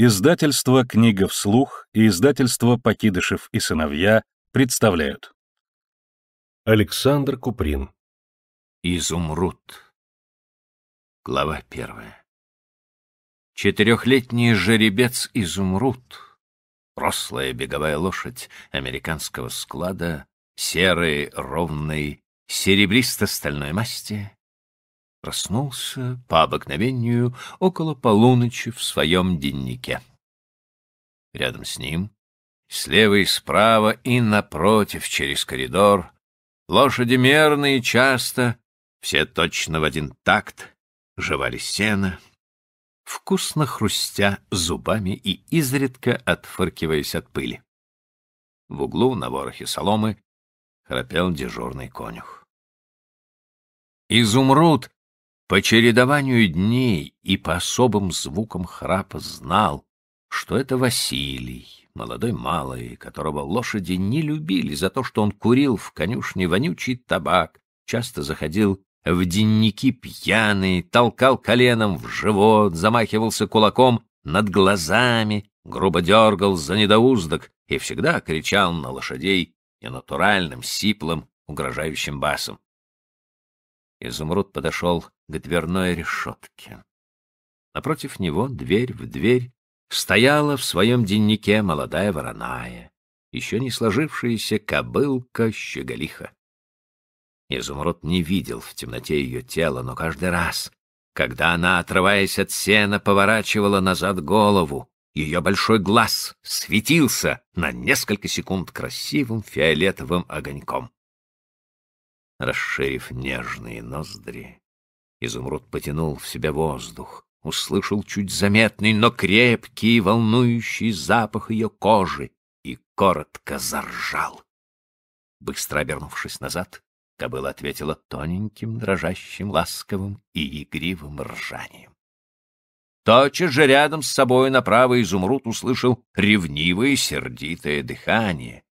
Издательство «Книга вслух» и издательство «Покидышев и сыновья» представляют. Александр Куприн. Изумруд. Глава первая. Четырехлетний жеребец Изумруд, рослая беговая лошадь американского склада, серый, ровный, серебристо-стальной масти, проснулся по обыкновению около полуночи в своем деннике. Рядом с ним, слева и справа и напротив через коридор, лошади мерные часто, все точно в один такт, жевали сено, вкусно хрустя зубами и изредка отфыркиваясь от пыли. В углу на ворохе соломы храпел дежурный конюх. Изумруд по чередованию дней и по особым звукам храпа знал, что это Василий, молодой малый, которого лошади не любили за то, что он курил в конюшне вонючий табак, часто заходил в денники пьяный, толкал коленом в живот, замахивался кулаком над глазами, грубо дергал за недоуздок и всегда кричал на лошадей ненатуральным, сиплым, угрожающим басом. Изумруд подошел к дверной решетке. Напротив него, дверь в дверь, стояла в своем деннике молодая вороная, еще не сложившаяся кобылка-щеголиха. Изумруд не видел в темноте ее тела, но каждый раз, когда она, отрываясь от сена, поворачивала назад голову, ее большой глаз светился на несколько секунд красивым фиолетовым огоньком. Расширив нежные ноздри, изумруд потянул в себя воздух, услышал чуть заметный, но крепкий, волнующий запах ее кожи и коротко заржал. Быстро обернувшись назад, кобыла ответила тоненьким, дрожащим, ласковым и игривым ржанием. Тотчас же рядом с собой направо изумруд услышал ревнивое сердитое дыхание,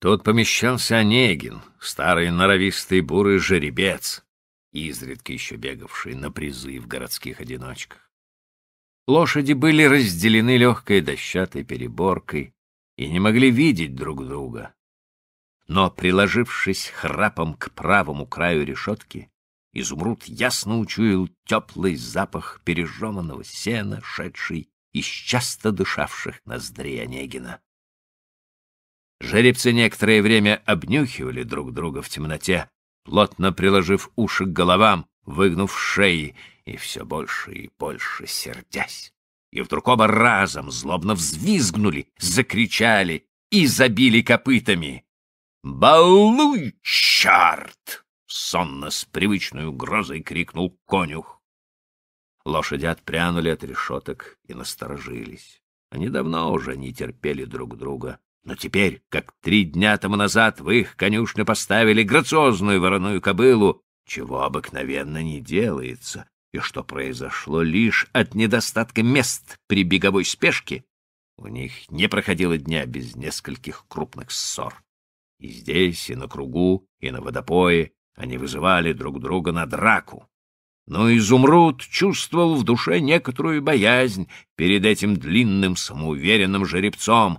Тут помещался Онегин, старый норовистый бурый жеребец, изредка еще бегавший на призы в городских одиночках. Лошади были разделены легкой дощатой переборкой и не могли видеть друг друга. Но, приложившись храпом к правому краю решетки, изумруд ясно учуял теплый запах пережеванного сена, шедший из часто дышавших ноздрей Онегина. Жеребцы некоторое время обнюхивали друг друга в темноте, плотно приложив уши к головам, выгнув шеи и все больше и больше сердясь. И вдруг оба разом злобно взвизгнули, закричали и забили копытами. «Балуй, черт!» — сонно с привычной угрозой крикнул конюх. Лошади отпрянули от решеток и насторожились. Они давно уже не терпели друг друга. Но теперь, как три дня тому назад, в их конюшню поставили грациозную вороную кобылу, чего обыкновенно не делается, и что произошло лишь от недостатка мест при беговой спешке, у них не проходило дня без нескольких крупных ссор. И здесь, и на кругу, и на водопое они вызывали друг друга на драку. Но изумруд чувствовал в душе некоторую боязнь перед этим длинным самоуверенным жеребцом,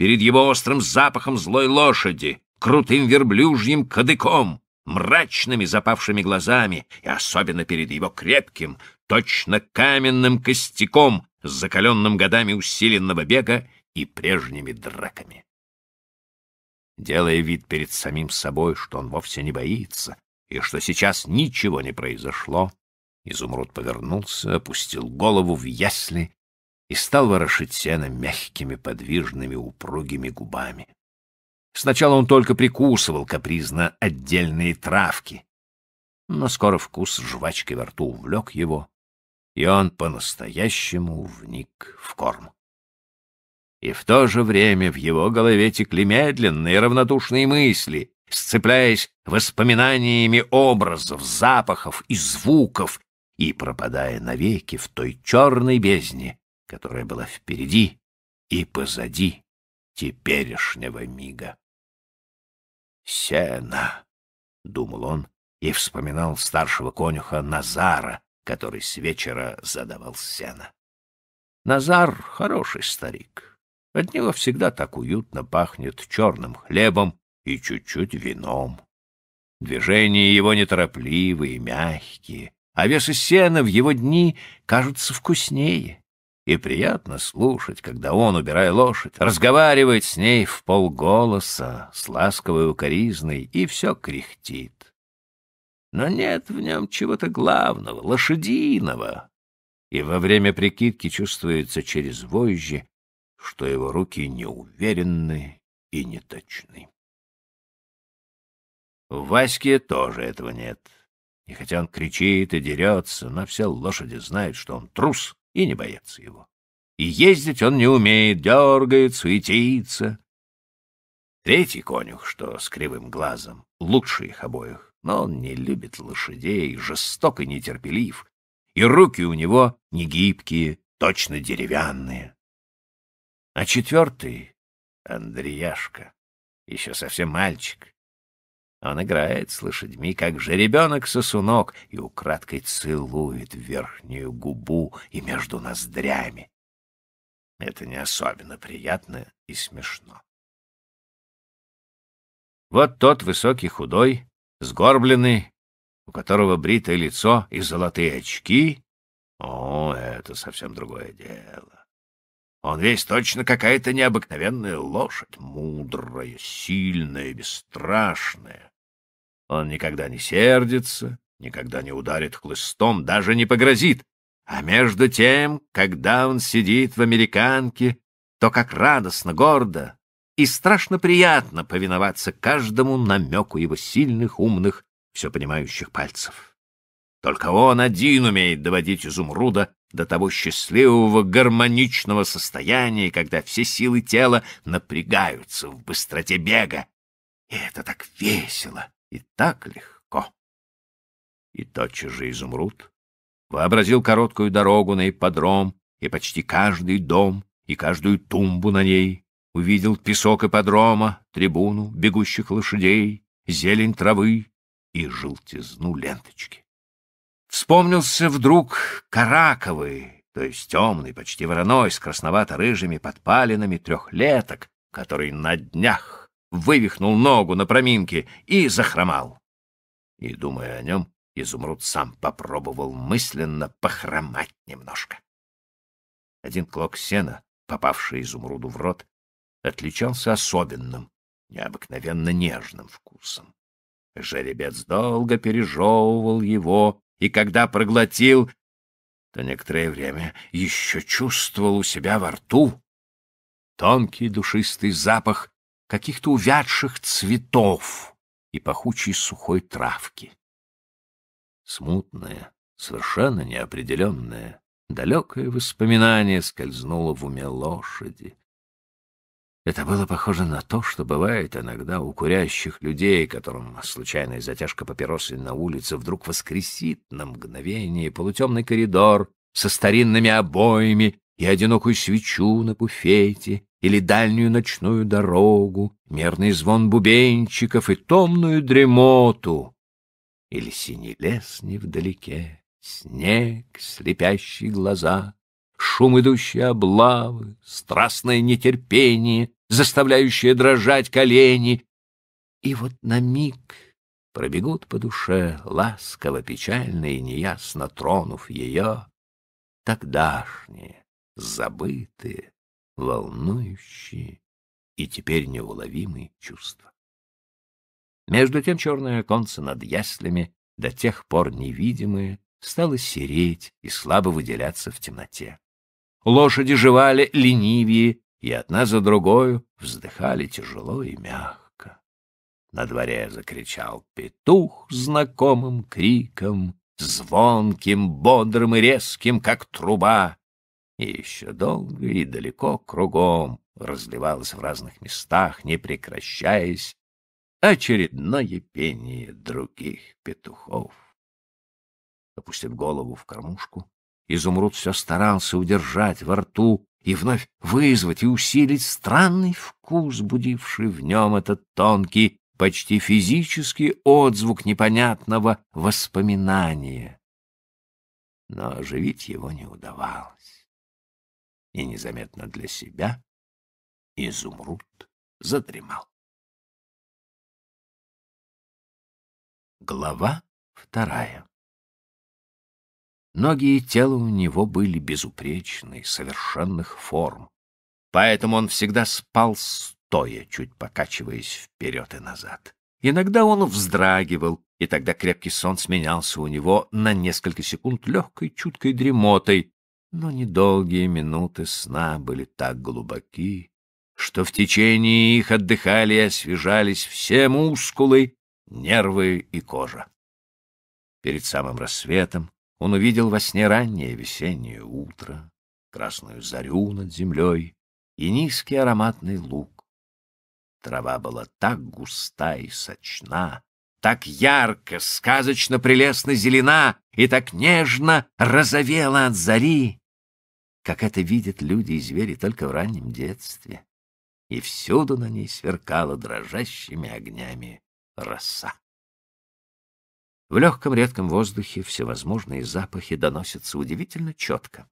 перед его острым запахом злой лошади, крутым верблюжьим кадыком, мрачными запавшими глазами и особенно перед его крепким, точно каменным костяком, закаленным годами усиленного бега и прежними драками. Делая вид перед самим собой, что он вовсе не боится и что сейчас ничего не произошло, изумруд повернулся, опустил голову в ясли и стал ворошить сено мягкими, подвижными, упругими губами. Сначала он только прикусывал капризно отдельные травки, но скоро вкус жвачки во рту увлек его, и он по-настоящему вник в корм. И в то же время в его голове текли медленные равнодушные мысли, сцепляясь воспоминаниями образов, запахов и звуков, и пропадая навеки в той черной бездне, которая была впереди и позади теперешнего мига. «Сена!» — думал он и вспоминал старшего конюха Назара, который с вечера задавал сена. Назар — хороший старик. От него всегда так уютно пахнет черным хлебом и чуть-чуть вином. Движения его неторопливые, мягкие, а весы сена в его дни кажутся вкуснее. И приятно слушать, когда он, убирая лошадь, разговаривает с ней в полголоса, с ласковой укоризной, и все кряхтит. Но нет в нем чего-то главного, лошадиного. И во время прикидки чувствуется через вожжи, что его руки неуверенны и неточны. В Ваське тоже этого нет. И хотя он кричит и дерется, но все лошади знают, что он трус и не боятся его. И ездить он не умеет, дергает, суетится. Третий конюх, что с кривым глазом, лучше их обоих, но он не любит лошадей, жесток и нетерпелив, и руки у него не гибкие, точно деревянные. А четвертый — Андреяшка, еще совсем мальчик, он играет с лошадьми, как жеребенок-сосунок, и украдкой целует верхнюю губу и между ноздрями. Это не особенно приятно и смешно. Вот тот высокий худой, сгорбленный, у которого бритое лицо и золотые очки. О, это совсем другое дело. Он весь точно какая-то необыкновенная лошадь, мудрая, сильная, бесстрашная. Он никогда не сердится, никогда не ударит хлыстом, даже не погрозит. А между тем, когда он сидит в американке, то как радостно, гордо и страшно приятно повиноваться каждому намеку его сильных, умных, все понимающих пальцев. Только он один умеет доводить изумруда до того счастливого гармоничного состояния, когда все силы тела напрягаются в быстроте бега. И это так весело, и так легко. И тотчас же изумруд вообразил короткую дорогу на ипподром и почти каждый дом и каждую тумбу на ней, увидел песок ипподрома, трибуну, бегущих лошадей, зелень травы и желтизну ленточки. Вспомнился вдруг караковый, то есть темный, почти вороной, с красновато-рыжими подпалинами трехлеток, который на днях вывихнул ногу на проминке и захромал. И, думая о нем, изумруд сам попробовал мысленно похромать немножко. Один клок сена, попавший изумруду в рот, отличался особенным, необыкновенно нежным вкусом. Жеребец долго пережевывал его, и когда проглотил, то некоторое время еще чувствовал у себя во рту тонкий душистый запах каких-то увядших цветов и пахучей сухой травки. Смутное, совершенно неопределенное, далекое воспоминание скользнуло в уме лошади. Это было похоже на то, что бывает иногда у курящих людей, которым случайная затяжка папиросы на улице вдруг воскресит на мгновение полутемный коридор со старинными обоями и одинокую свечу на буфете, или дальнюю ночную дорогу, мерный звон бубенчиков и томную дремоту, или синий лес невдалеке, снег, слепящий глаза, шум идущей облавы, страстное нетерпение, заставляющее дрожать колени. И вот на миг пробегут по душе ласково, печально и неясно тронув ее, тогдашние забытые, волнующие и теперь неуловимые чувства. Между тем черное оконце над яслями, до тех пор невидимое, стало сереть и слабо выделяться в темноте. Лошади жевали ленивее, и одна за другою вздыхали тяжело и мягко. На дворе закричал петух знакомым криком, звонким, бодрым и резким, как труба. И еще долго и далеко кругом разливалось в разных местах, не прекращаясь, очередное пение других петухов. Опустив голову в кормушку, изумруд все старался удержать во рту и вновь вызвать и усилить странный вкус, будивший в нем этот тонкий, почти физический отзвук непонятного воспоминания. Но оживить его не удавалось и незаметно для себя изумруд задремал. Глава вторая Ноги и тело у него были безупречны, совершенных форм, поэтому он всегда спал стоя, чуть покачиваясь вперед и назад. Иногда он вздрагивал, и тогда крепкий сон сменялся у него на несколько секунд легкой, чуткой дремотой, но недолгие минуты сна были так глубоки, что в течение их отдыхали и освежались все мускулы, нервы и кожа. Перед самым рассветом он увидел во сне раннее весеннее утро, красную зарю над землей и низкий ароматный луг. Трава была так густа и сочна, так ярко, сказочно прелестно зелена и так нежно розовела от зари, как это видят люди и звери только в раннем детстве. И всюду на ней сверкала дрожащими огнями роса. В легком редком воздухе всевозможные запахи доносятся удивительно четко.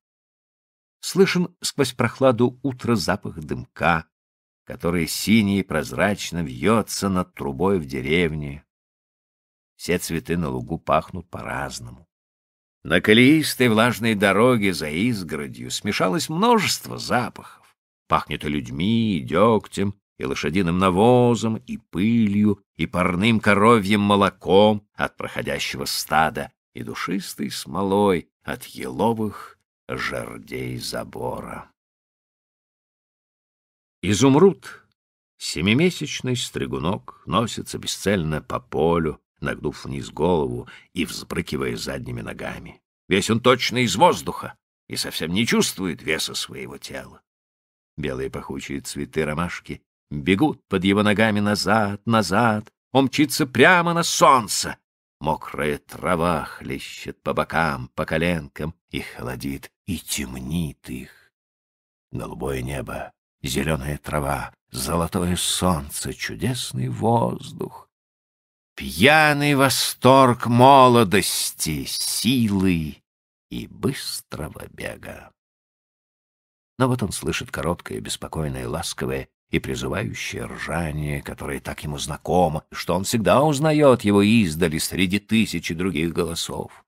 Слышен сквозь прохладу утра запах дымка, который синий и прозрачно вьется над трубой в деревне. Все цветы на лугу пахнут по-разному. На колеистой влажной дороге за изгородью смешалось множество запахов. Пахнет и людьми, и дегтем, и лошадиным навозом, и пылью, и парным коровьим молоком от проходящего стада, и душистой смолой от еловых жердей забора. Изумруд, семимесячный стригунок, носится бесцельно по полю, нагнув вниз голову и взбрыкивая задними ногами. Весь он точно из воздуха и совсем не чувствует веса своего тела. Белые пахучие цветы ромашки бегут под его ногами назад, назад, он мчится прямо на солнце. Мокрая трава хлещет по бокам, по коленкам и холодит, и темнит их. Голубое небо, зеленая трава, золотое солнце, чудесный воздух. Пьяный восторг молодости, силы и быстрого бега. Но вот он слышит короткое, беспокойное, ласковое и призывающее ржание, которое так ему знакомо, что он всегда узнает его издали среди тысячи других голосов.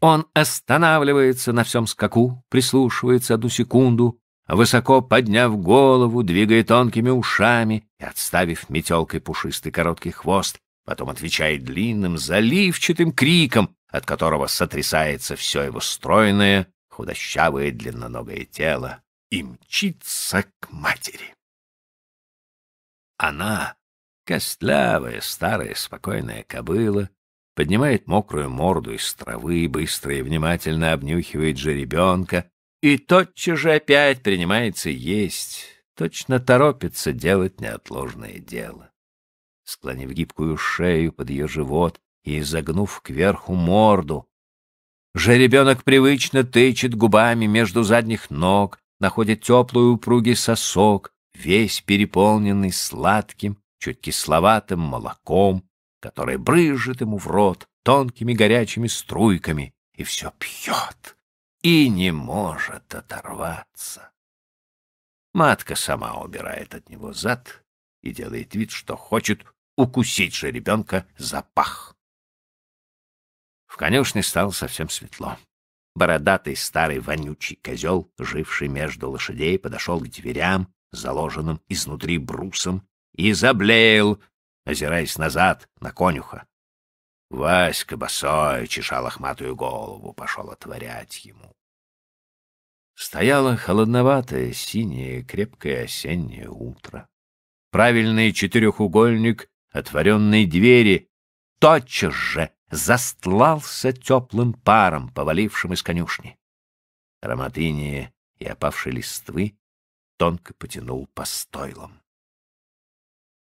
Он останавливается на всем скаку, прислушивается одну секунду, высоко подняв голову, двигая тонкими ушами и отставив метелкой пушистый короткий хвост, Потом отвечает длинным, заливчатым криком, от которого сотрясается все его стройное, худощавое длинноногое тело, и мчится к матери. Она, костлявая, старая, спокойная кобыла, поднимает мокрую морду из травы, быстро и внимательно обнюхивает же ребенка, и тотчас же опять принимается есть, точно торопится делать неотложное дело склонив гибкую шею под ее живот и изогнув кверху морду. Жеребенок привычно тычет губами между задних ног, находит теплый упругий сосок, весь переполненный сладким, чуть кисловатым молоком, которое брызжет ему в рот тонкими горячими струйками и все пьет и не может оторваться. Матка сама убирает от него зад и делает вид, что хочет укусить же ребенка за пах. В конюшне стало совсем светло. Бородатый старый вонючий козел, живший между лошадей, подошел к дверям, заложенным изнутри брусом, и заблеял, озираясь назад на конюха. Васька босой чешал лохматую голову, пошел отворять ему. Стояло холодноватое, синее, крепкое осеннее утро. Правильный четырехугольник отворенной двери, тотчас же застлался теплым паром, повалившим из конюшни. Аромат инея и опавшей листвы тонко потянул по стойлам.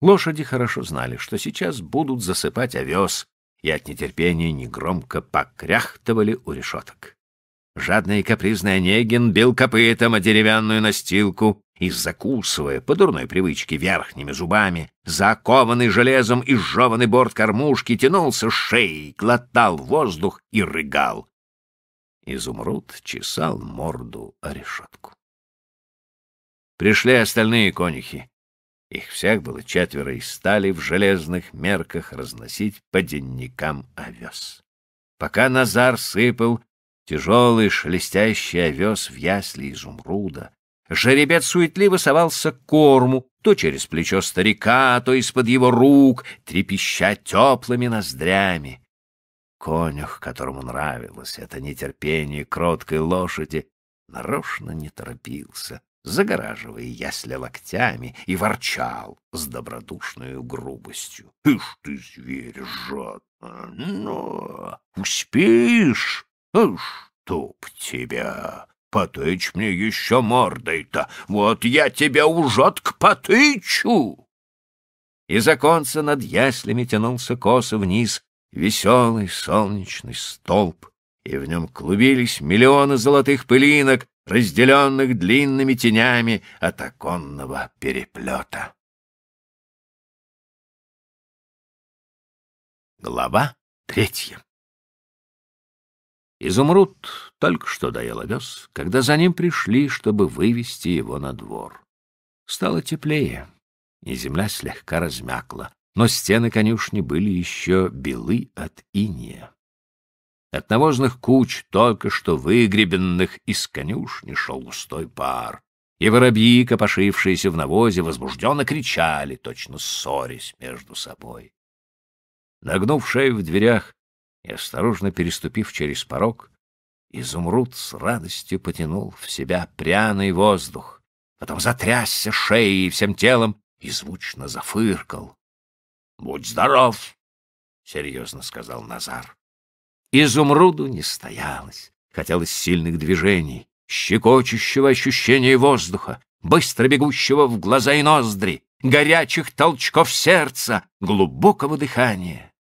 Лошади хорошо знали, что сейчас будут засыпать овес, и от нетерпения негромко покряхтывали у решеток. Жадный и капризный Онегин бил копытом о деревянную настилку, и, закусывая по дурной привычке верхними зубами, закованный железом и сжеванный борт кормушки, тянулся шеей, глотал воздух и рыгал. Изумруд чесал морду о решетку. Пришли остальные конюхи. Их всех было четверо и стали в железных мерках разносить по денникам овес. Пока Назар сыпал, тяжелый шелестящий овес в ясли изумруда, Жеребец суетливо совался к корму, то через плечо старика, то из-под его рук, трепеща теплыми ноздрями. Конюх, которому нравилось это нетерпение кроткой лошади, нарочно не торопился, загораживая ясли локтями, и ворчал с добродушной грубостью. — Ишь ты, зверь, жадно! Ну, Успеешь? Чтоб тебя! Потычь мне еще мордой-то, вот я тебя ужотк потычу!» И законца над яслями тянулся косо вниз веселый солнечный столб, и в нем клубились миллионы золотых пылинок, разделенных длинными тенями от оконного переплета. Глава третья Изумруд только что доел овес, когда за ним пришли, чтобы вывести его на двор. Стало теплее, и земля слегка размякла, но стены конюшни были еще белы от иния. От навозных куч, только что выгребенных из конюшни, шел густой пар, и воробьи, копошившиеся в навозе, возбужденно кричали, точно ссорясь между собой. Нагнув шею в дверях, и, осторожно переступив через порог, изумруд с радостью потянул в себя пряный воздух, потом затрясся шеей и всем телом и звучно зафыркал. — Будь здоров! — серьезно сказал Назар. Изумруду не стоялось, хотелось сильных движений, щекочущего ощущения воздуха, быстро бегущего в глаза и ноздри, горячих толчков сердца, глубокого дыхания.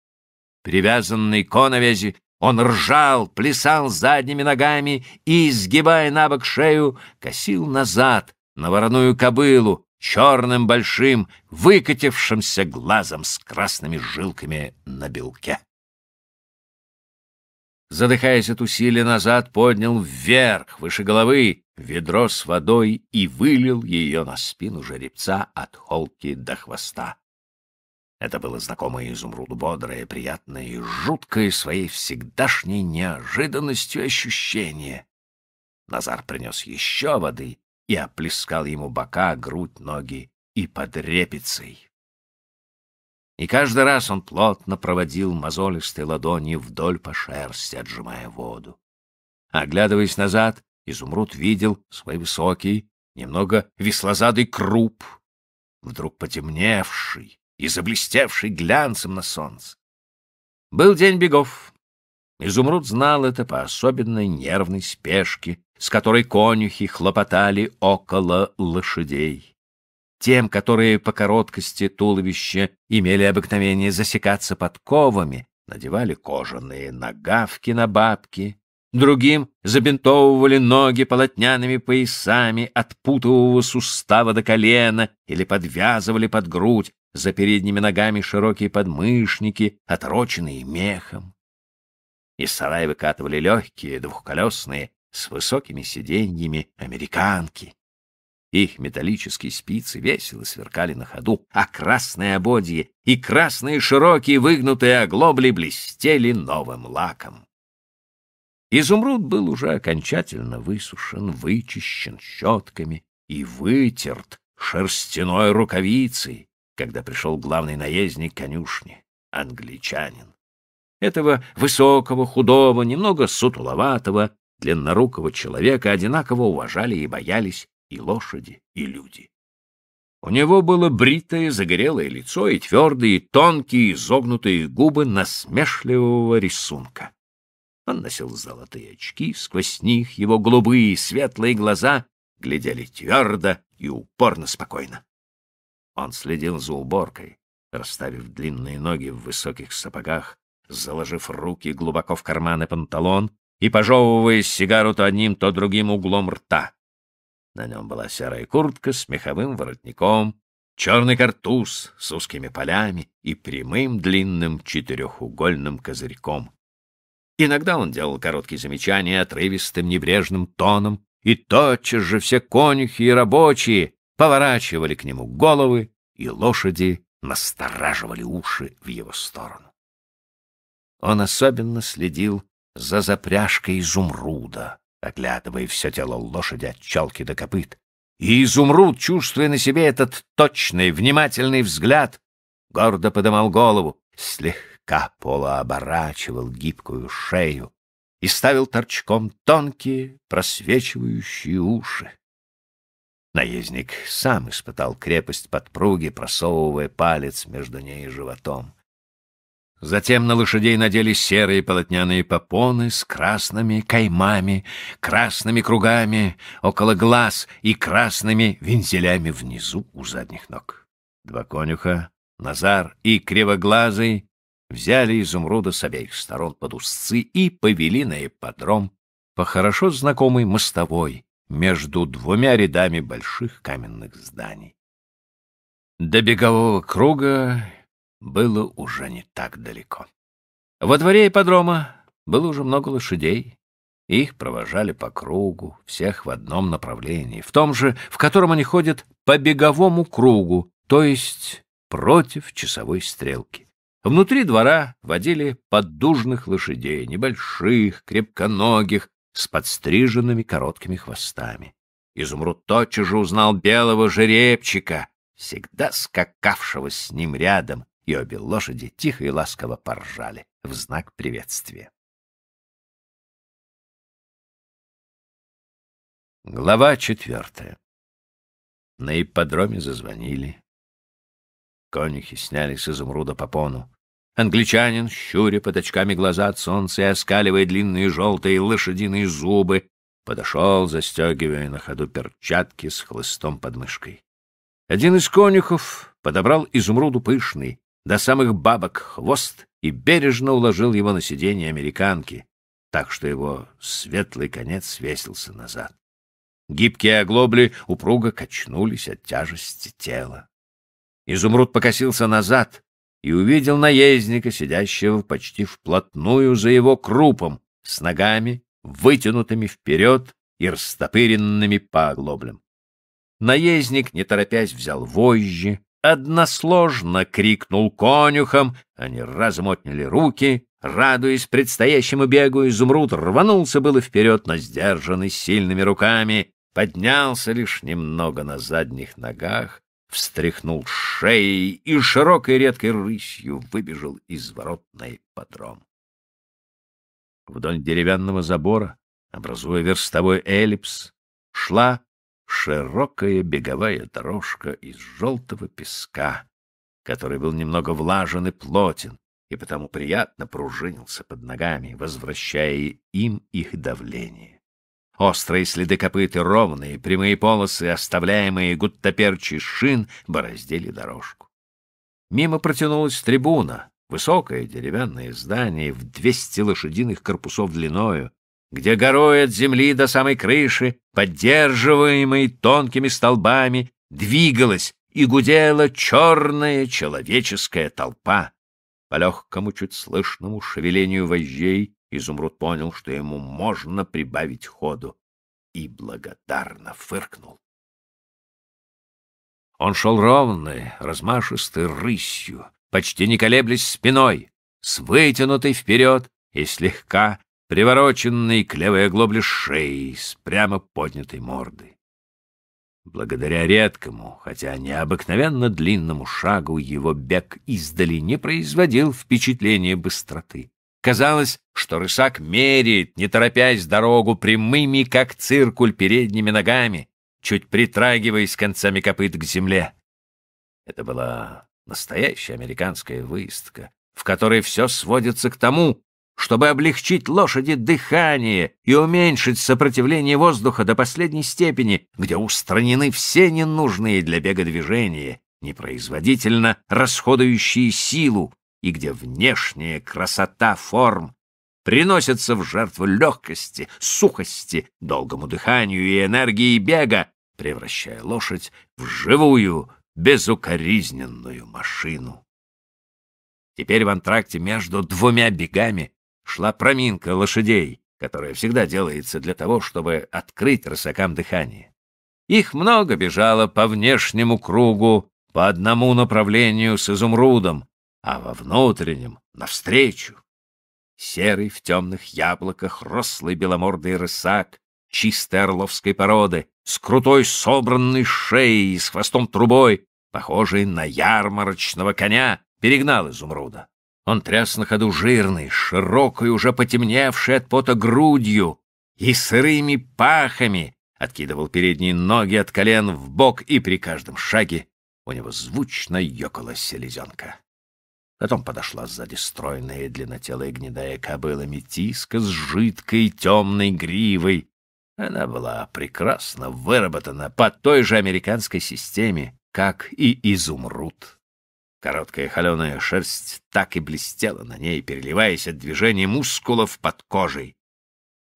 Привязанный к оновязи, он ржал, плясал задними ногами и, изгибая на бок шею, косил назад на вороную кобылу, черным большим, выкатившимся глазом с красными жилками на белке. Задыхаясь от усилия назад, поднял вверх, выше головы, ведро с водой и вылил ее на спину жеребца от холки до хвоста. Это было знакомое изумруду бодрое, приятное и жуткое своей всегдашней неожиданностью ощущение. Назар принес еще воды и оплескал ему бока, грудь, ноги и под репицей. И каждый раз он плотно проводил мозолистые ладони вдоль по шерсти, отжимая воду. Оглядываясь назад, изумруд видел свой высокий, немного веслозадый круп, вдруг потемневший, и заблестевший глянцем на солнце. Был день бегов. Изумруд знал это по особенной нервной спешке, с которой конюхи хлопотали около лошадей. Тем, которые по короткости туловища имели обыкновение засекаться подковами, надевали кожаные нагавки на бабки, другим забинтовывали ноги полотняными поясами, от отпутывая сустава до колена или подвязывали под грудь, за передними ногами широкие подмышники, отроченные мехом. Из сарая выкатывали легкие, двухколесные, с высокими сиденьями американки. Их металлические спицы весело сверкали на ходу, а красные ободье и красные широкие выгнутые оглобли блестели новым лаком. Изумруд был уже окончательно высушен, вычищен щетками и вытерт шерстяной рукавицей, когда пришел главный наездник конюшни, англичанин. Этого высокого, худого, немного сутуловатого, длиннорукого человека одинаково уважали и боялись и лошади, и люди. У него было бритое, загорелое лицо и твердые, тонкие, изогнутые губы насмешливого рисунка. Он носил золотые очки, сквозь них его голубые, светлые глаза глядели твердо и упорно спокойно. Он следил за уборкой, расставив длинные ноги в высоких сапогах, заложив руки глубоко в карманы панталон и пожевывая сигару то одним, то другим углом рта. На нем была серая куртка с меховым воротником, черный картуз с узкими полями и прямым длинным четырехугольным козырьком. Иногда он делал короткие замечания отрывистым небрежным тоном, и тотчас же все конюхи и рабочие поворачивали к нему головы, и лошади настораживали уши в его сторону. Он особенно следил за запряжкой изумруда, оглядывая все тело лошади от челки до копыт. И изумруд, чувствуя на себе этот точный, внимательный взгляд, гордо подымал голову, слегка полуоборачивал гибкую шею и ставил торчком тонкие, просвечивающие уши. Наездник сам испытал крепость подпруги, просовывая палец между ней и животом. Затем на лошадей надели серые полотняные попоны с красными каймами, красными кругами около глаз и красными вензелями внизу у задних ног. Два конюха, Назар и Кривоглазый, взяли изумруда с обеих сторон под узцы и повели на ипподром по хорошо знакомой мостовой, между двумя рядами больших каменных зданий. До бегового круга было уже не так далеко. Во дворе ипподрома было уже много лошадей, их провожали по кругу, всех в одном направлении, в том же, в котором они ходят по беговому кругу, то есть против часовой стрелки. Внутри двора водили поддужных лошадей, небольших, крепконогих, с подстриженными короткими хвостами. Изумруд тотчас же узнал белого жеребчика, всегда скакавшего с ним рядом, и обе лошади тихо и ласково поржали в знак приветствия. Глава четвертая. На ипподроме зазвонили. Конюхи сняли с изумруда попону. Англичанин, щуря под очками глаза от солнца и оскаливая длинные желтые лошадиные зубы, подошел, застегивая на ходу перчатки с хлыстом под мышкой. Один из конюхов подобрал изумруду пышный, до самых бабок хвост и бережно уложил его на сиденье американки, так что его светлый конец свесился назад. Гибкие оглобли упруго качнулись от тяжести тела. Изумруд покосился назад, и увидел наездника, сидящего почти вплотную за его крупом, с ногами, вытянутыми вперед и растопыренными по оглоблям. Наездник, не торопясь, взял вожжи, односложно крикнул конюхам, они разом отняли руки, радуясь предстоящему бегу, изумруд рванулся было вперед, но сдержанный сильными руками, поднялся лишь немного на задних ногах, встряхнул шеей и широкой редкой рысью выбежал из ворот на Вдоль деревянного забора, образуя верстовой эллипс, шла широкая беговая дорожка из желтого песка, который был немного влажен и плотен, и потому приятно пружинился под ногами, возвращая им их давление. Острые следы копыт и ровные, прямые полосы, оставляемые гуттаперчей шин, бороздили дорожку. Мимо протянулась трибуна, высокое деревянное здание в двести лошадиных корпусов длиною, где горой от земли до самой крыши, поддерживаемой тонкими столбами, двигалась и гудела черная человеческая толпа. По легкому, чуть слышному шевелению вожжей Изумруд понял, что ему можно прибавить ходу, и благодарно фыркнул. Он шел ровной, размашистой рысью, почти не колеблясь спиной, с вытянутой вперед и слегка привороченной к левой оглобле шеи с прямо поднятой мордой. Благодаря редкому, хотя необыкновенно длинному шагу его бег издали не производил впечатления быстроты. Казалось, что рысак меряет, не торопясь дорогу, прямыми, как циркуль, передними ногами, чуть притрагиваясь концами копыт к земле. Это была настоящая американская выездка, в которой все сводится к тому, чтобы облегчить лошади дыхание и уменьшить сопротивление воздуха до последней степени, где устранены все ненужные для бега движения, непроизводительно расходующие силу, и где внешняя красота форм приносится в жертву легкости, сухости, долгому дыханию и энергии бега, превращая лошадь в живую, безукоризненную машину. Теперь в антракте между двумя бегами шла проминка лошадей, которая всегда делается для того, чтобы открыть рысакам дыхание. Их много бежало по внешнему кругу, по одному направлению с изумрудом, а во внутреннем — навстречу. Серый в темных яблоках, рослый беломордый рысак, чистой орловской породы, с крутой собранной шеей и с хвостом трубой, похожий на ярмарочного коня, перегнал изумруда. Он тряс на ходу жирный, широкой, уже потемневшей от пота грудью и сырыми пахами, откидывал передние ноги от колен в бок и при каждом шаге у него звучно ёкала селезенка. Потом подошла сзади стройная, длиннотелая гнедая кобыла метиска с жидкой темной гривой. Она была прекрасно выработана по той же американской системе, как и изумруд. Короткая холеная шерсть так и блестела на ней, переливаясь от движения мускулов под кожей.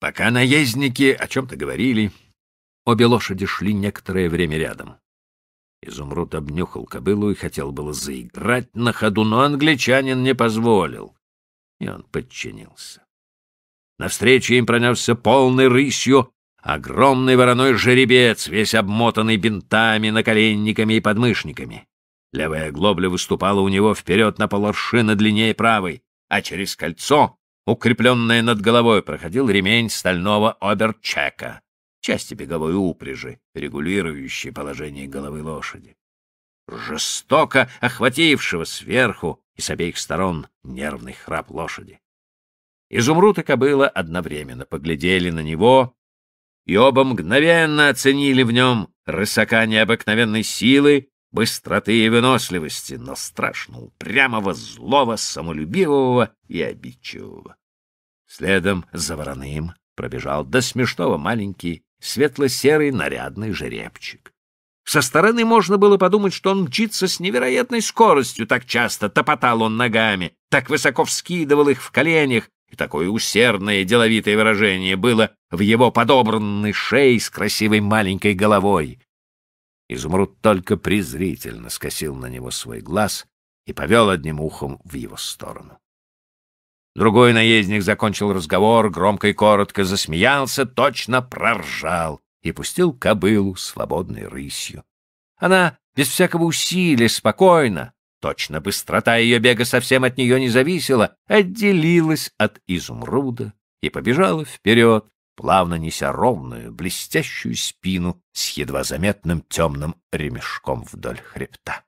Пока наездники о чем-то говорили, обе лошади шли некоторое время рядом. Изумруд обнюхал кобылу и хотел было заиграть на ходу, но англичанин не позволил. И он подчинился. Навстречу им пронесся полный рысью огромный вороной жеребец, весь обмотанный бинтами, наколенниками и подмышниками. Левая глобля выступала у него вперед на полоршина длиннее правой, а через кольцо, укрепленное над головой, проходил ремень стального оберчека части беговой упряжи, регулирующей положение головы лошади. Жестоко охватившего сверху и с обеих сторон нервный храп лошади. Изумруд и кобыла одновременно поглядели на него, и оба мгновенно оценили в нем рысака необыкновенной силы, быстроты и выносливости, но страшно упрямого, злого, самолюбивого и обидчивого. Следом за вороным пробежал до смешного маленький светло-серый нарядный жеребчик. Со стороны можно было подумать, что он мчится с невероятной скоростью, так часто топотал он ногами, так высоко вскидывал их в коленях, и такое усердное деловитое выражение было в его подобранной шее с красивой маленькой головой. Изумруд только презрительно скосил на него свой глаз и повел одним ухом в его сторону. Другой наездник закончил разговор, громко и коротко засмеялся, точно проржал и пустил кобылу свободной рысью. Она без всякого усилия, спокойно, точно быстрота ее бега совсем от нее не зависела, отделилась от изумруда и побежала вперед, плавно неся ровную, блестящую спину с едва заметным темным ремешком вдоль хребта.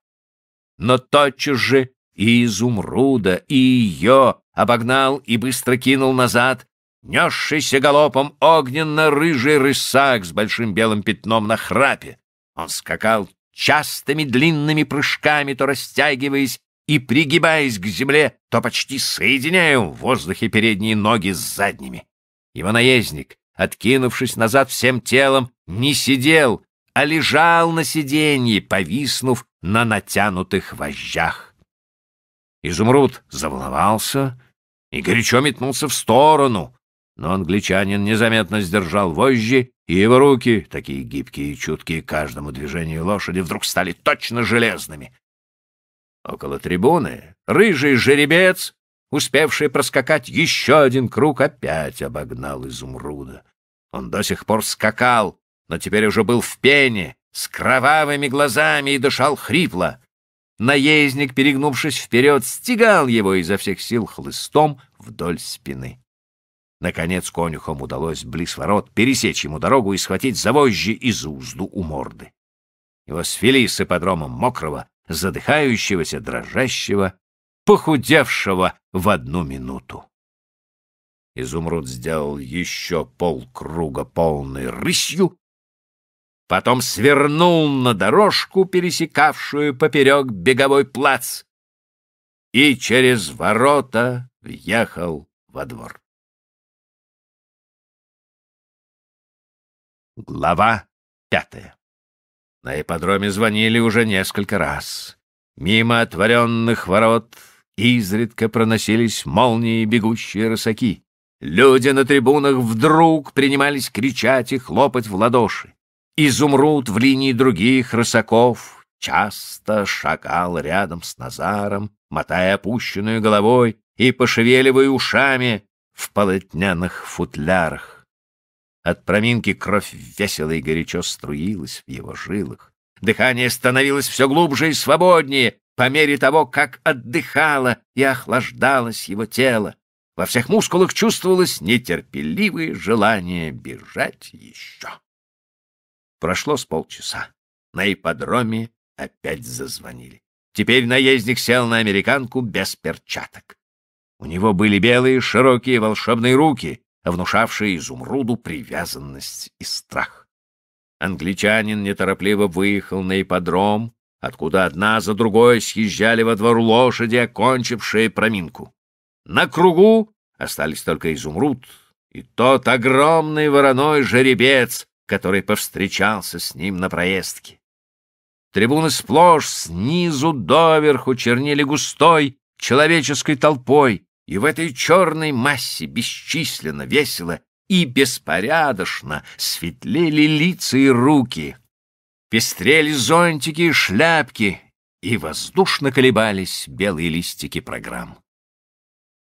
Но тотчас же и изумруда, и ее обогнал и быстро кинул назад несшийся галопом огненно-рыжий рысак с большим белым пятном на храпе. Он скакал частыми длинными прыжками, то растягиваясь и пригибаясь к земле, то почти соединяя в воздухе передние ноги с задними. Его наездник, откинувшись назад всем телом, не сидел, а лежал на сиденье, повиснув на натянутых вожжах. Изумруд заволновался, и горячо метнулся в сторону. Но англичанин незаметно сдержал вожжи, и его руки, такие гибкие и чуткие каждому движению лошади, вдруг стали точно железными. Около трибуны рыжий жеребец, успевший проскакать еще один круг, опять обогнал изумруда. Он до сих пор скакал, но теперь уже был в пене, с кровавыми глазами и дышал хрипло. Наездник, перегнувшись вперед, стегал его изо всех сил хлыстом вдоль спины. Наконец конюхам удалось близ ворот пересечь ему дорогу и схватить за вожжи и узду у морды. Его свели с ипподромом мокрого, задыхающегося, дрожащего, похудевшего в одну минуту. Изумруд сделал еще полкруга полной рысью потом свернул на дорожку, пересекавшую поперек беговой плац, и через ворота въехал во двор. Глава пятая. На ипподроме звонили уже несколько раз. Мимо отворенных ворот изредка проносились молнии бегущие рысаки. Люди на трибунах вдруг принимались кричать и хлопать в ладоши. Изумруд в линии других рысаков часто шагал рядом с Назаром, мотая опущенную головой и пошевеливая ушами в полотняных футлярах. От проминки кровь весело и горячо струилась в его жилах. Дыхание становилось все глубже и свободнее по мере того, как отдыхало и охлаждалось его тело. Во всех мускулах чувствовалось нетерпеливое желание бежать еще. Прошло с полчаса. На ипподроме опять зазвонили. Теперь наездник сел на американку без перчаток. У него были белые, широкие, волшебные руки, внушавшие изумруду привязанность и страх. Англичанин неторопливо выехал на ипподром, откуда одна за другой съезжали во двор лошади, окончившие проминку. На кругу остались только изумруд и тот огромный вороной жеребец, который повстречался с ним на проездке. Трибуны сплошь снизу доверху чернили густой человеческой толпой, и в этой черной массе бесчисленно, весело и беспорядочно светлели лица и руки, пестрели зонтики и шляпки, и воздушно колебались белые листики программ.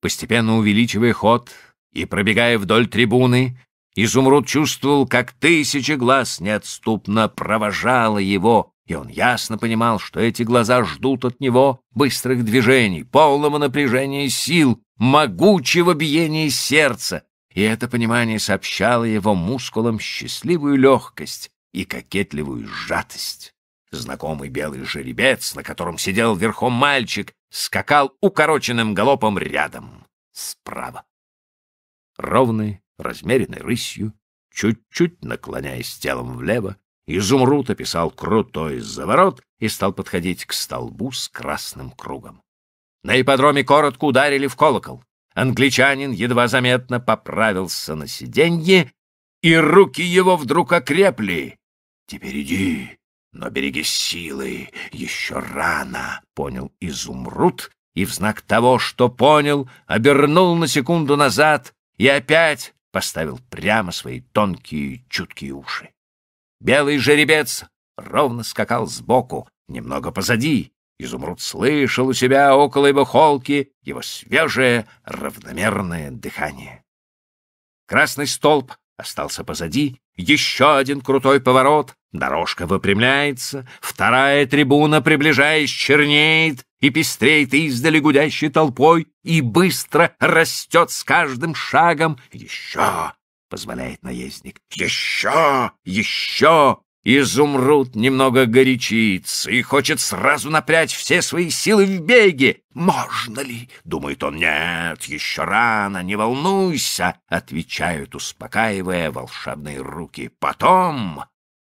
Постепенно увеличивая ход и пробегая вдоль трибуны, Изумруд чувствовал, как тысячи глаз неотступно провожало его, и он ясно понимал, что эти глаза ждут от него быстрых движений, полного напряжения сил, могучего биения сердца, и это понимание сообщало его мускулам счастливую легкость и кокетливую сжатость. Знакомый белый жеребец, на котором сидел верхом мальчик, скакал укороченным галопом рядом, справа. Ровные, размеренной рысью, чуть-чуть наклоняясь телом влево, изумруд описал крутой заворот и стал подходить к столбу с красным кругом. На ипподроме коротко ударили в колокол. Англичанин едва заметно поправился на сиденье, и руки его вдруг окрепли. «Теперь иди, но береги силы, еще рано», — понял изумруд, и в знак того, что понял, обернул на секунду назад и опять поставил прямо свои тонкие чуткие уши. Белый жеребец ровно скакал сбоку, немного позади. Изумруд слышал у себя около его холки его свежее равномерное дыхание. Красный столб остался позади, еще один крутой поворот, дорожка выпрямляется, вторая трибуна, приближаясь, чернеет и пестреет издали гудящей толпой, и быстро растет с каждым шагом. Еще, — позволяет наездник, — еще, еще, Изумруд немного горячится и хочет сразу напрячь все свои силы в беге. «Можно ли?» — думает он. «Нет, еще рано, не волнуйся!» — отвечают, успокаивая волшебные руки. «Потом...»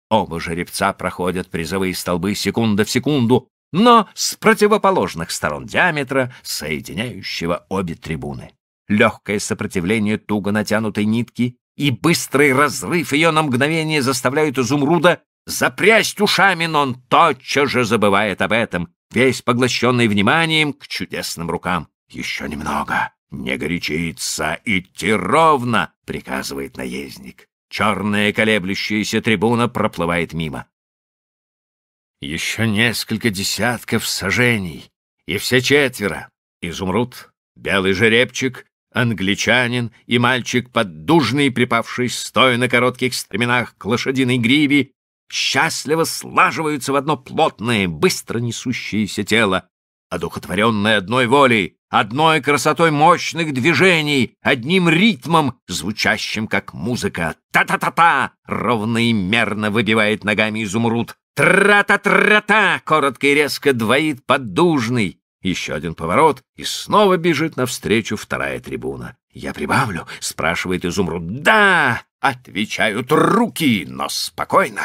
Оба жеребца проходят призовые столбы секунда в секунду, но с противоположных сторон диаметра, соединяющего обе трибуны. Легкое сопротивление туго натянутой нитки и быстрый разрыв ее на мгновение заставляют изумруда запрясть ушами, но он тотчас же забывает об этом, весь поглощенный вниманием к чудесным рукам. «Еще немного, не горячиться, идти ровно!» — приказывает наездник. Черная колеблющаяся трибуна проплывает мимо. Еще несколько десятков сажений, и все четверо — изумруд, белый жеребчик Англичанин и мальчик поддужный, припавший стоя на коротких стременах к лошадиной гриве, счастливо слаживаются в одно плотное, быстро несущееся тело, одухотворенное одной волей, одной красотой мощных движений, одним ритмом, звучащим как музыка. Та-та-та-та! Ровно и мерно выбивает ногами изумруд. Тра-та-тра-та! Коротко и резко двоит поддужный. Еще один поворот, и снова бежит навстречу вторая трибуна. «Я прибавлю?» — спрашивает изумруд. «Да!» — отвечают руки, но спокойно.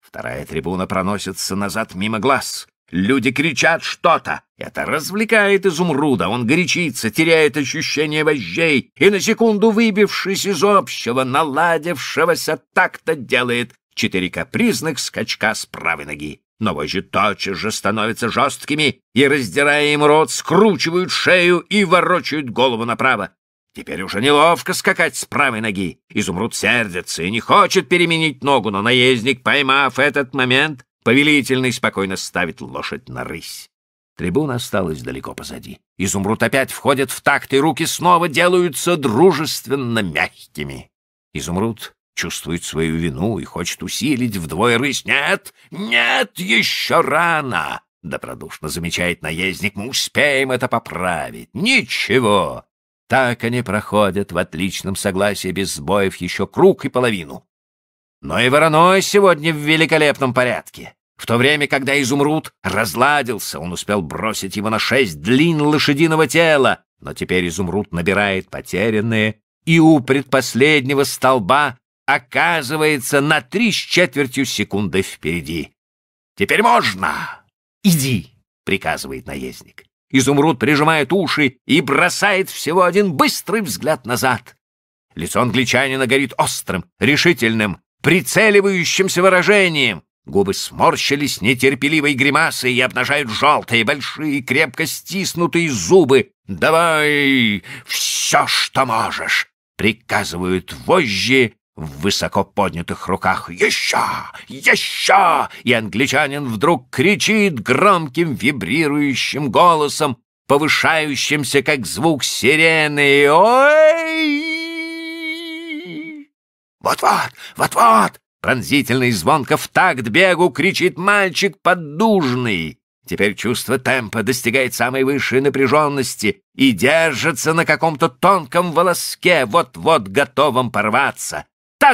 Вторая трибуна проносится назад мимо глаз. Люди кричат что-то. Это развлекает изумруда. Он горячится, теряет ощущение вожжей и на секунду, выбившись из общего, наладившегося так-то делает четыре капризных скачка с правой ноги. Но вожжи тотчас же становятся жесткими и, раздирая им рот, скручивают шею и ворочают голову направо. Теперь уже неловко скакать с правой ноги. Изумруд сердится и не хочет переменить ногу, но наездник, поймав этот момент, повелительный спокойно ставит лошадь на рысь. Трибуна осталась далеко позади. Изумруд опять входит в такт, и руки снова делаются дружественно мягкими. Изумруд чувствует свою вину и хочет усилить вдвое рысь. «Нет! Нет! Еще рано!» — добродушно замечает наездник. «Мы успеем это поправить! Ничего!» Так они проходят в отличном согласии без сбоев еще круг и половину. Но и вороной сегодня в великолепном порядке. В то время, когда изумруд разладился, он успел бросить его на шесть длин лошадиного тела, но теперь изумруд набирает потерянные, и у предпоследнего столба оказывается на три с четвертью секунды впереди. «Теперь можно! Иди!» — приказывает наездник. Изумруд прижимает уши и бросает всего один быстрый взгляд назад. Лицо англичанина горит острым, решительным, прицеливающимся выражением. Губы сморщились нетерпеливой гримасой и обнажают желтые, большие, крепко стиснутые зубы. «Давай все, что можешь!» — приказывают вожжи, в высоко поднятых руках «Еще! Еще!» И англичанин вдруг кричит громким вибрирующим голосом, повышающимся, как звук сирены. «Ой!» «Вот-вот! Вот-вот!» Пронзительно и звонко в такт бегу кричит мальчик поддужный. Теперь чувство темпа достигает самой высшей напряженности и держится на каком-то тонком волоске, вот-вот готовом порваться.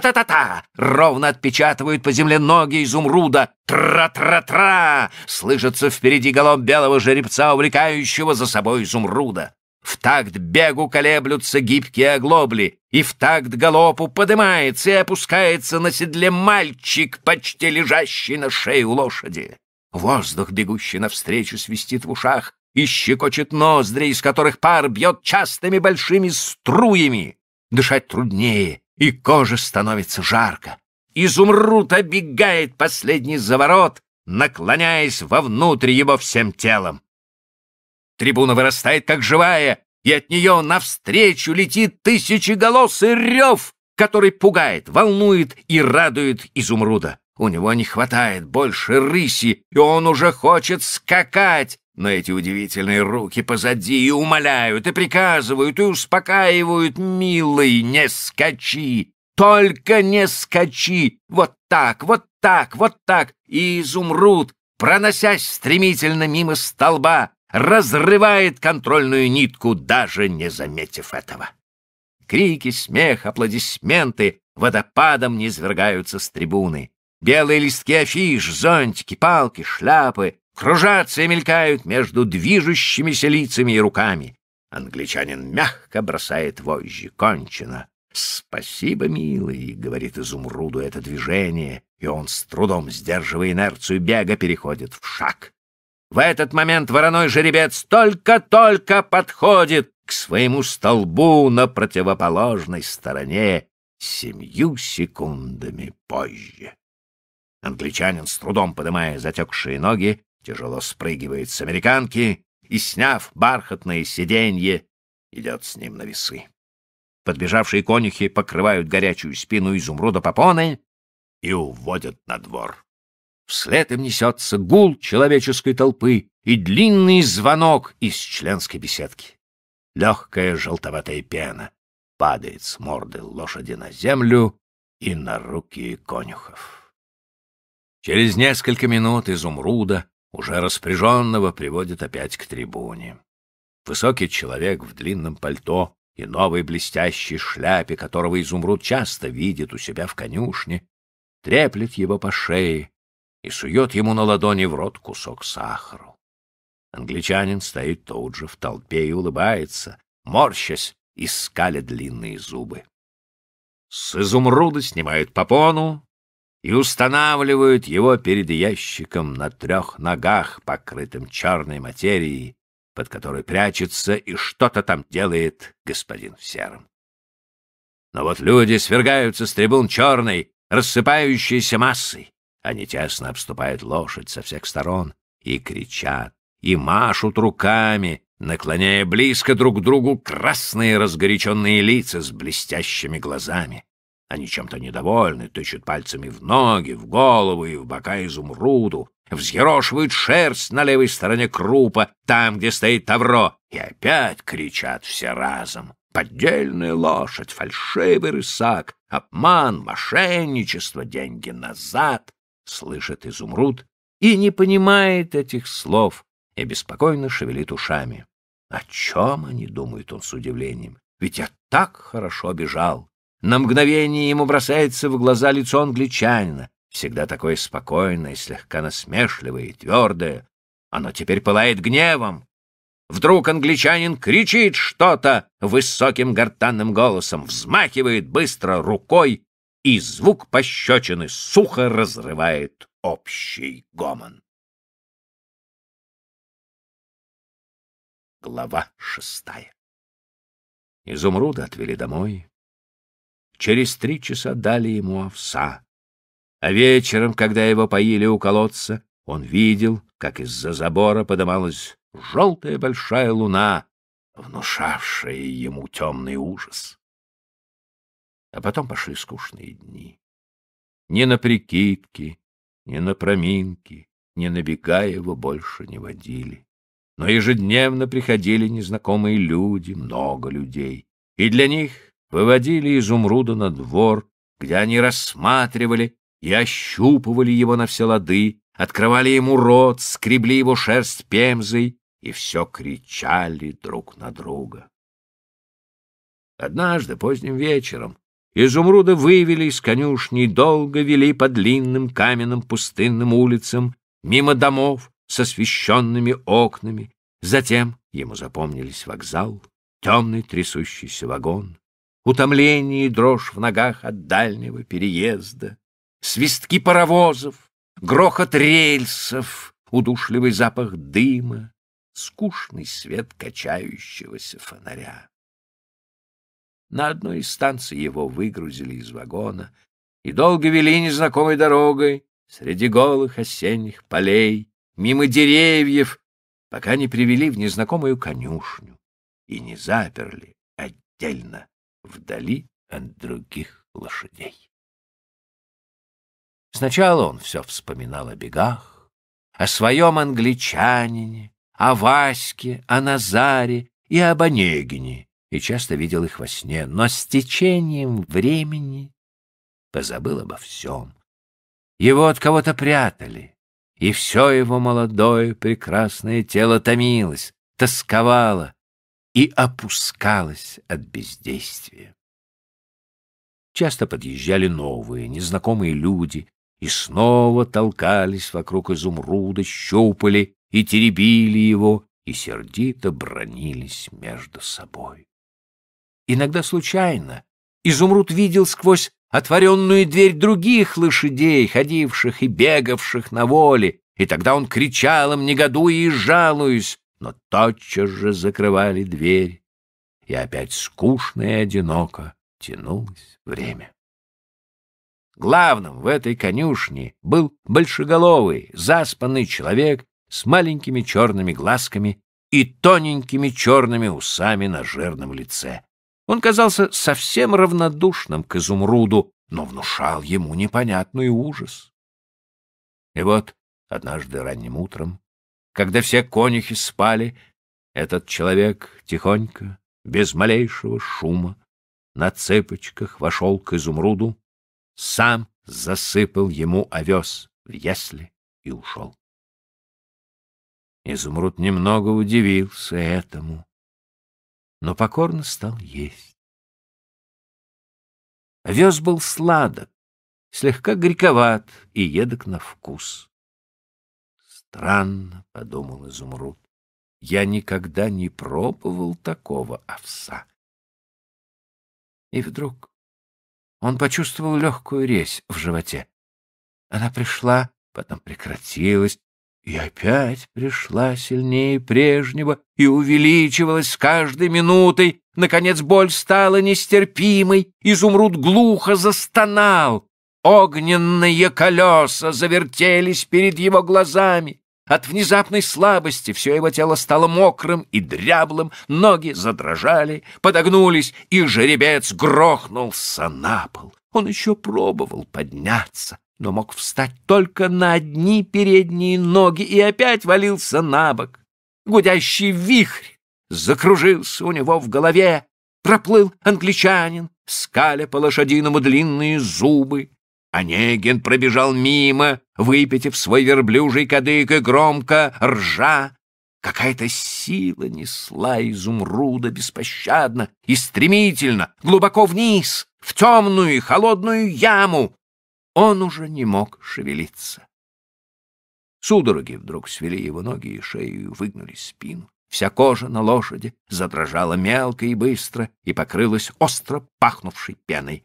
Тра-та-та-та! Ровно отпечатывают по земле ноги изумруда. Тра-тра-тра! Слышится впереди голом белого жеребца, увлекающего за собой изумруда. В такт бегу колеблются гибкие оглобли, и в такт галопу поднимается и опускается на седле мальчик, почти лежащий на шее у лошади. Воздух, бегущий навстречу, свистит в ушах и щекочет ноздри, из которых пар бьет частыми большими струями. Дышать труднее, и коже становится жарко. Изумруд оббегает последний заворот, наклоняясь вовнутрь его всем телом. Трибуна вырастает, как живая, и от нее навстречу летит тысячеголосый рев, который пугает, волнует и радует изумруда. У него не хватает больше рыси, и он уже хочет скакать, но эти удивительные руки позади и умоляют, и приказывают, и успокаивают. «Милый, не скачи! Только не скачи! Вот так, вот так, вот так!» И изумруд, проносясь стремительно мимо столба, разрывает контрольную нитку, даже не заметив этого. Крики, смех, аплодисменты водопадом низвергаются с трибуны. Белые листки афиш, зонтики, палки, шляпы кружатся и мелькают между движущимися лицами и руками. Англичанин мягко бросает вожжи. Кончено. «Спасибо, милый», — говорит изумруду это движение, и он, с трудом сдерживая инерцию бега, переходит в шаг. В этот момент вороной жеребец только-только подходит к своему столбу на противоположной стороне семью секундами позже. Англичанин, с трудом поднимая затекшие ноги, тяжело спрыгивает с американки и, сняв бархатное сиденье, идет с ним на весы. Подбежавшие конюхи покрывают горячую спину изумруда попоной и уводят на двор. Вслед им несется гул человеческой толпы и длинный звонок из членской беседки. Легкая желтоватая пена падает с морды лошади на землю и на руки конюхов. Через несколько минут изумруда уже распряженного, приводит опять к трибуне. Высокий человек в длинном пальто и новой блестящей шляпе, которого изумруд часто видит у себя в конюшне, треплет его по шее и сует ему на ладони в рот кусок сахару. Англичанин стоит тут же в толпе и улыбается, морщась и скаля длинные зубы. С изумруда снимают попону, и устанавливают его перед ящиком на трех ногах, покрытым черной материей, под которой прячется и что-то там делает господин в сером. Но вот люди свергаются с трибун черной, рассыпающейся массой. Они тесно обступают лошадь со всех сторон и кричат, и машут руками, наклоняя близко друг к другу красные разгоряченные лица с блестящими глазами. Они чем-то недовольны, тычут пальцами в ноги, в голову и в бока изумруду, взъерошивают шерсть на левой стороне крупа, там, где стоит тавро, и опять кричат все разом. Поддельная лошадь, фальшивый рысак, обман, мошенничество, деньги назад, — слышит изумруд и не понимает этих слов и беспокойно шевелит ушами. О чем они, — думает он с удивлением, — ведь я так хорошо бежал. На мгновение ему бросается в глаза лицо англичанина, всегда такое спокойное, слегка насмешливое и твердое. Оно теперь пылает гневом. Вдруг англичанин кричит что-то высоким гортанным голосом, взмахивает быстро рукой, и звук пощечины сухо разрывает общий гомон. Глава шестая Изумруда отвели домой. Через три часа дали ему овса. А вечером, когда его поили у колодца, он видел, как из-за забора подымалась желтая большая луна, внушавшая ему темный ужас. А потом пошли скучные дни. Ни на прикидки, ни на проминки, ни на бега его больше не водили. Но ежедневно приходили незнакомые люди, много людей, и для них выводили изумруда на двор, где они рассматривали и ощупывали его на все лады, открывали ему рот, скребли его шерсть пемзой и все кричали друг на друга. Однажды поздним вечером изумруда вывели из конюшни и долго вели по длинным каменным пустынным улицам, мимо домов с освещенными окнами. Затем ему запомнились вокзал, темный трясущийся вагон, утомление и дрожь в ногах от дальнего переезда, свистки паровозов, грохот рельсов, удушливый запах дыма, скучный свет качающегося фонаря. На одной из станций его выгрузили из вагона и долго вели незнакомой дорогой среди голых осенних полей, мимо деревьев, пока не привели в незнакомую конюшню и не заперли отдельно вдали от других лошадей. Сначала он все вспоминал о бегах, о своем англичанине, о Ваське, о Назаре и об Онегине, и часто видел их во сне, но с течением времени позабыл обо всем. Его от кого-то прятали, и все его молодое прекрасное тело томилось, тосковало, и опускалась от бездействия. Часто подъезжали новые, незнакомые люди, и снова толкались вокруг изумруда, щупали и теребили его, и сердито бронились между собой. Иногда случайно изумруд видел сквозь отворенную дверь других лошадей, ходивших и бегавших на воле, и тогда он кричал им, негодуя и жалуясь, но тотчас же закрывали дверь, и опять скучно и одиноко тянулось время. Главным в этой конюшне был большеголовый, заспанный человек с маленькими черными глазками и тоненькими черными усами на жирном лице. Он казался совсем равнодушным к изумруду, но внушал ему непонятный ужас. И вот однажды ранним утром когда все конюхи спали, этот человек тихонько, без малейшего шума, на цепочках вошел к изумруду, сам засыпал ему овес в ясли и ушел. Изумруд немного удивился этому, но покорно стал есть. Овес был сладок, слегка горьковат и едок на вкус. Странно, — подумал изумруд, — я никогда не пробовал такого овса. И вдруг он почувствовал легкую резь в животе. Она пришла, потом прекратилась, и опять пришла сильнее прежнего и увеличивалась с каждой минутой. Наконец боль стала нестерпимой, изумруд глухо застонал. Огненные колеса завертелись перед его глазами. От внезапной слабости все его тело стало мокрым и дряблым, ноги задрожали, подогнулись, и жеребец грохнулся на пол. Он еще пробовал подняться, но мог встать только на одни передние ноги и опять валился на бок. Гудящий вихрь закружился у него в голове, проплыл англичанин, скаля по лошадиному длинные зубы. Онегин пробежал мимо, выпитив свой верблюжий кадык и громко ржа. Какая-то сила несла изумруда беспощадно и стремительно, глубоко вниз, в темную и холодную яму. Он уже не мог шевелиться. Судороги вдруг свели его ноги и шею и выгнули спину. Вся кожа на лошади задрожала мелко и быстро и покрылась остро пахнувшей пеной.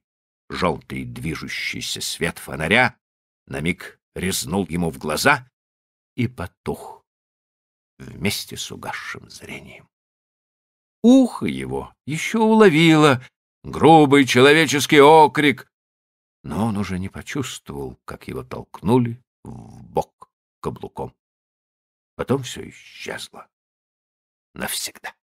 Желтый движущийся свет фонаря на миг резнул ему в глаза и потух вместе с угасшим зрением. Ухо его еще уловило грубый человеческий окрик, но он уже не почувствовал, как его толкнули в бок каблуком. Потом все исчезло навсегда.